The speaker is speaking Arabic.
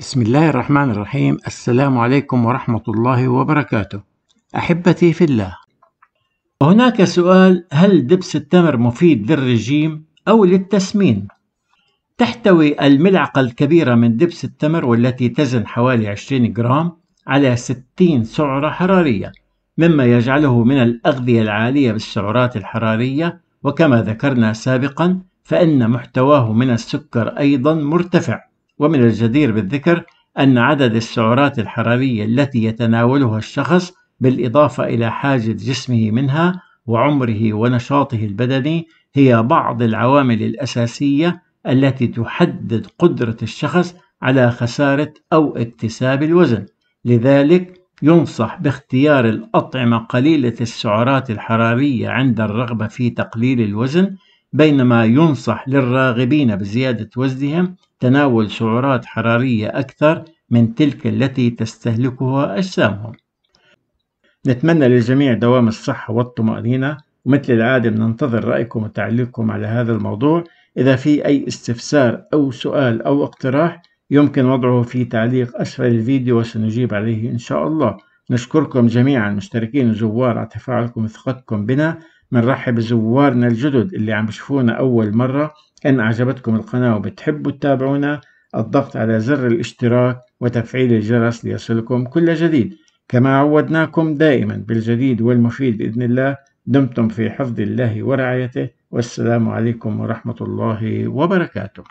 بسم الله الرحمن الرحيم السلام عليكم ورحمة الله وبركاته أحبتي في الله هناك سؤال هل دبس التمر مفيد للرجيم أو للتسمين؟ تحتوي الملعقة الكبيرة من دبس التمر والتي تزن حوالي 20 جرام على 60 سعرة حرارية مما يجعله من الأغذية العالية بالسعرات الحرارية وكما ذكرنا سابقا فإن محتواه من السكر أيضا مرتفع ومن الجدير بالذكر أن عدد السعرات الحرارية التي يتناولها الشخص بالإضافة إلى حاجة جسمه منها وعمره ونشاطه البدني هي بعض العوامل الأساسية التي تحدد قدرة الشخص على خسارة أو اكتساب الوزن، لذلك ينصح باختيار الأطعمة قليلة السعرات الحرارية عند الرغبة في تقليل الوزن بينما ينصح للراغبين بزيادة وزنهم تناول سعرات حرارية أكثر من تلك التي تستهلكها أجسامهم نتمنى للجميع دوام الصحة والطمأنينة ومثل العادة بننتظر رأيكم وتعليقكم على هذا الموضوع إذا في أي استفسار أو سؤال أو اقتراح يمكن وضعه في تعليق أسفل الفيديو وسنجيب عليه إن شاء الله نشكركم جميعا مشتركين وزوار على تفاعلكم وثقتكم بنا بنرحب بزوارنا الجدد اللي عم بشوفونا أول مرة إن أعجبتكم القناة وبتحبوا تتابعونا الضغط على زر الاشتراك وتفعيل الجرس ليصلكم كل جديد كما عودناكم دائما بالجديد والمفيد بإذن الله دمتم في حفظ الله ورعايته والسلام عليكم ورحمة الله وبركاته